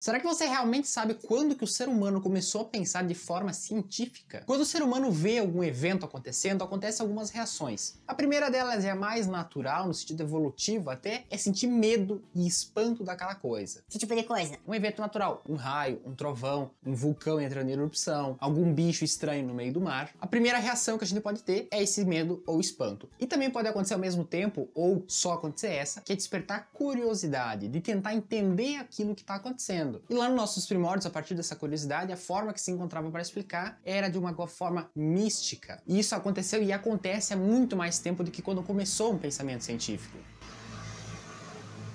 Será que você realmente sabe quando que o ser humano começou a pensar de forma científica? Quando o ser humano vê algum evento acontecendo, acontecem algumas reações. A primeira delas é a mais natural, no sentido evolutivo até, é sentir medo e espanto daquela coisa. Que tipo de coisa? Um evento natural, um raio, um trovão, um vulcão entrando em erupção, algum bicho estranho no meio do mar. A primeira reação que a gente pode ter é esse medo ou espanto. E também pode acontecer ao mesmo tempo, ou só acontecer essa, que é despertar curiosidade, de tentar entender aquilo que está acontecendo. E lá nos nossos primórdios, a partir dessa curiosidade, a forma que se encontrava para explicar era de uma forma mística. E isso aconteceu e acontece há muito mais tempo do que quando começou um pensamento científico.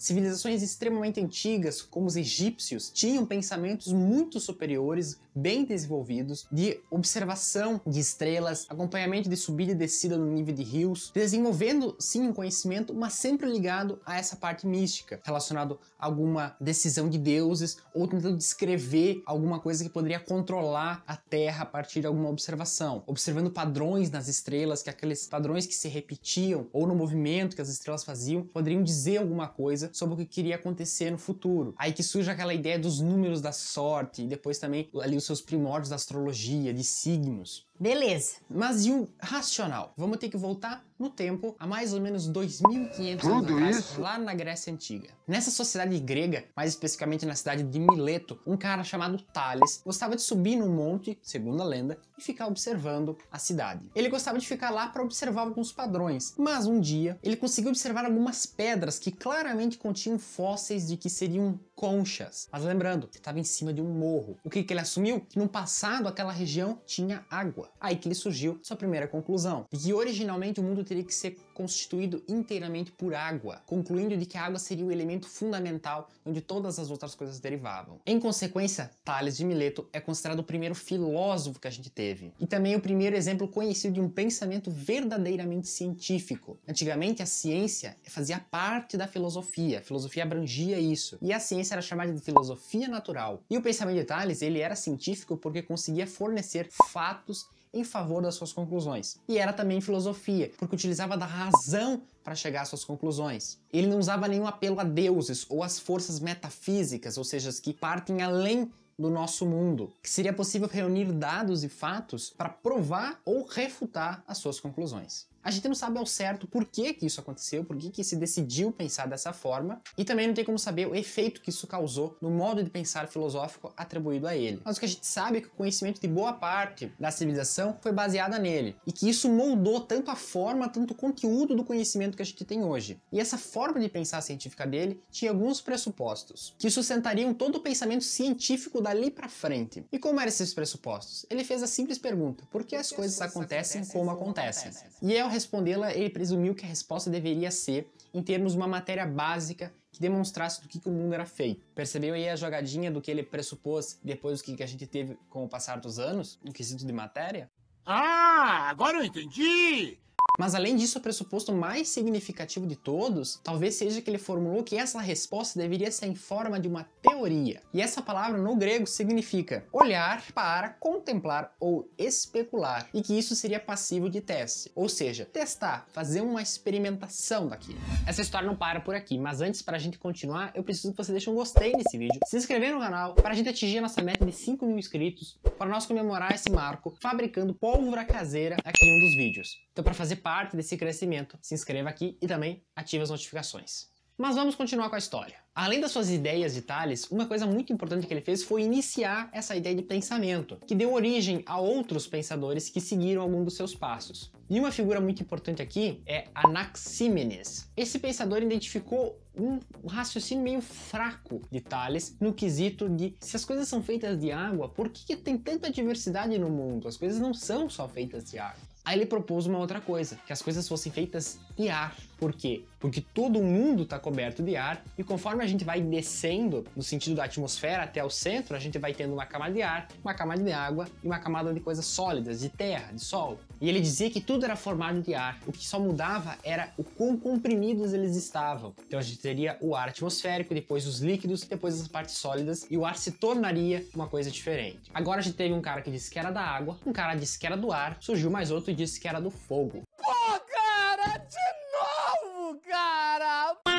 Civilizações extremamente antigas, como os egípcios, tinham pensamentos muito superiores, bem desenvolvidos, de observação de estrelas, acompanhamento de subida e descida no nível de rios, desenvolvendo sim um conhecimento, mas sempre ligado a essa parte mística, relacionado a alguma decisão de deuses ou tentando descrever alguma coisa que poderia controlar a Terra a partir de alguma observação, observando padrões nas estrelas, que aqueles padrões que se repetiam ou no movimento que as estrelas faziam poderiam dizer alguma coisa sobre o que queria acontecer no futuro. Aí que surge aquela ideia dos números da sorte e depois também ali os seus primórdios da astrologia, de signos. Beleza. Mas e o racional? Vamos ter que voltar no tempo a mais ou menos 2.500 anos atrás, isso? lá na Grécia Antiga. Nessa sociedade grega, mais especificamente na cidade de Mileto, um cara chamado Tales gostava de subir num monte, segundo a lenda, e ficar observando a cidade. Ele gostava de ficar lá para observar alguns padrões, mas um dia ele conseguiu observar algumas pedras que claramente continham fósseis de que seriam conchas. Mas lembrando, ele estava em cima de um morro. O que, que ele assumiu? Que no passado aquela região tinha água. Aí que ele surgiu sua primeira conclusão, e que originalmente o mundo teria que ser constituído inteiramente por água, concluindo de que a água seria o elemento fundamental onde todas as outras coisas derivavam. Em consequência, Tales de Mileto é considerado o primeiro filósofo que a gente teve, e também o primeiro exemplo conhecido de um pensamento verdadeiramente científico. Antigamente, a ciência fazia parte da filosofia, a filosofia abrangia isso, e a ciência era chamada de filosofia natural. E o pensamento de Tales, ele era científico porque conseguia fornecer fatos em favor das suas conclusões. E era também filosofia, porque utilizava da razão para chegar às suas conclusões. Ele não usava nenhum apelo a deuses ou às forças metafísicas, ou seja, as que partem além do nosso mundo, que seria possível reunir dados e fatos para provar ou refutar as suas conclusões. A gente não sabe ao certo por que, que isso aconteceu, por que, que se decidiu pensar dessa forma, e também não tem como saber o efeito que isso causou no modo de pensar filosófico atribuído a ele. Mas o que a gente sabe é que o conhecimento de boa parte da civilização foi baseada nele, e que isso moldou tanto a forma, tanto o conteúdo do conhecimento que a gente tem hoje. E essa forma de pensar científica dele tinha alguns pressupostos, que sustentariam todo o pensamento científico dali para frente. E como eram esses pressupostos? Ele fez a simples pergunta: por que, as coisas, acontecem, como acontecem? acontecem? E é o respondê-la, ele presumiu que a resposta deveria ser em termos de uma matéria básica que demonstrasse do que, que o mundo era feito. Percebeu aí a jogadinha do que ele pressupôs depois do que, que a gente teve com o passar dos anos, no quesito de matéria? Ah, agora eu entendi! Mas além disso, o pressuposto mais significativo de todos, talvez seja que ele formulou que essa resposta deveria ser em forma de uma teoria. E essa palavra no grego significa olhar para contemplar ou especular, e que isso seria passivo de teste, ou seja, testar, fazer uma experimentação daquilo. Essa história não para por aqui, mas antes para a gente continuar, eu preciso que você deixe um gostei nesse vídeo, se inscrever no canal, para a gente atingir a nossa meta de 5 mil inscritos, para nós comemorar esse marco fabricando pólvora caseira aqui em um dos vídeos. Então para fazer parte desse crescimento, se inscreva aqui e também ative as notificações. Mas vamos continuar com a história. Além das suas ideias de Thales, uma coisa muito importante que ele fez foi iniciar essa ideia de pensamento, que deu origem a outros pensadores que seguiram algum dos seus passos. E uma figura muito importante aqui é Anaxímenes. Esse pensador identificou um raciocínio meio fraco de Thales no quesito de se as coisas são feitas de água, por que, que tem tanta diversidade no mundo? As coisas não são só feitas de água. Aí ele propôs uma outra coisa, que as coisas fossem feitas em ar. Por quê? Porque todo mundo está coberto de ar e conforme a gente vai descendo no sentido da atmosfera até o centro, a gente vai tendo uma camada de ar, uma camada de água e uma camada de coisas sólidas, de terra, de sol. E ele dizia que tudo era formado de ar. O que só mudava era o quão comprimidos eles estavam. Então a gente teria o ar atmosférico, depois os líquidos, depois as partes sólidas e o ar se tornaria uma coisa diferente. Agora a gente teve um cara que disse que era da água, um cara disse que era do ar, surgiu mais outro e disse que era do fogo. oh, cara!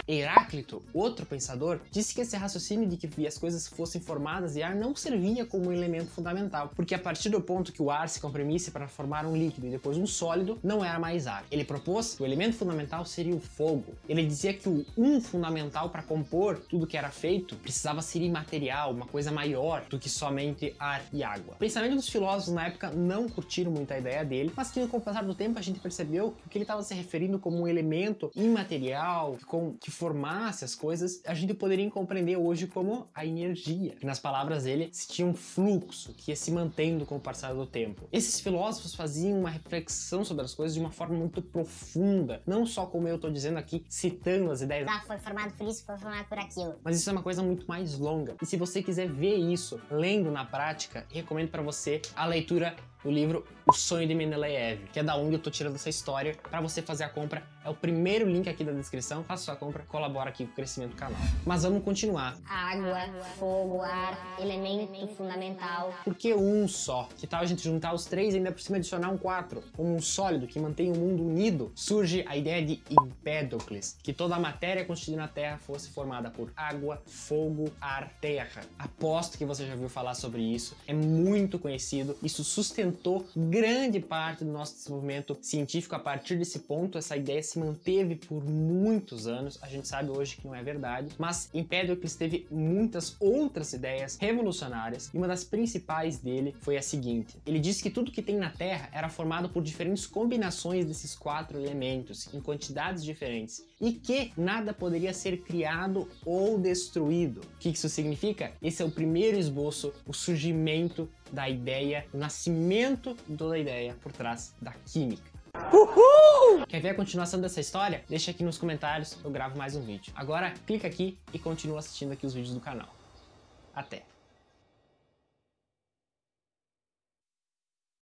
Heráclito, outro pensador, disse que esse raciocínio de que as coisas fossem formadas e ar não servia como elemento fundamental, porque a partir do ponto que o ar se comprimisse para formar um líquido e depois um sólido, não era mais ar. Ele propôs que o elemento fundamental seria o fogo. Ele dizia que o um fundamental para compor tudo que era feito precisava ser imaterial, uma coisa maior do que somente ar e água. O pensamento dos filósofos na época não curtiram muito a ideia dele, mas que com o passar do tempo a gente percebeu que o que ele estava se referindo como um elemento imaterial, que, com, que formasse as coisas, a gente poderia compreender hoje como a energia, nas palavras dele se tinha um fluxo que ia se mantendo com o passar do tempo. Esses filósofos faziam uma reflexão sobre as coisas de uma forma muito profunda, não só como eu estou dizendo aqui, citando as ideias. Ah, foi formado por isso, foi formado por aquilo. Mas isso é uma coisa muito mais longa. E se você quiser ver isso lendo na prática, recomendo para você a leitura o livro O Sonho de Menelaev, que é da onde eu tô tirando essa história para você fazer a compra. É o primeiro link aqui da descrição. Faça sua compra, colabora aqui com o crescimento do canal. Mas vamos continuar. Água, fogo, ar, elemento fundamental. Por que um só? Que tal a gente juntar os três e ainda por cima adicionar um quatro? Como um sólido que mantém o mundo unido, surge a ideia de Empédocles, que toda a matéria constituída na Terra fosse formada por água, fogo, ar, terra. Aposto que você já ouviu falar sobre isso, é muito conhecido, isso sustentou sustentou grande parte do nosso desenvolvimento científico a partir desse ponto. Essa ideia se manteve por muitos anos. A gente sabe hoje que não é verdade, mas Empédocles teve muitas outras ideias revolucionárias e uma das principais dele foi a seguinte: ele disse que tudo que tem na Terra era formado por diferentes combinações desses quatro elementos em quantidades diferentes e que nada poderia ser criado ou destruído. O que isso significa? Esse é o primeiro esboço, o surgimento da ideia, o nascimento de toda a ideia por trás da química. Uhul! Quer ver a continuação dessa história? Deixa aqui nos comentários, eu gravo mais um vídeo. Agora clica aqui e continua assistindo aqui os vídeos do canal. Até!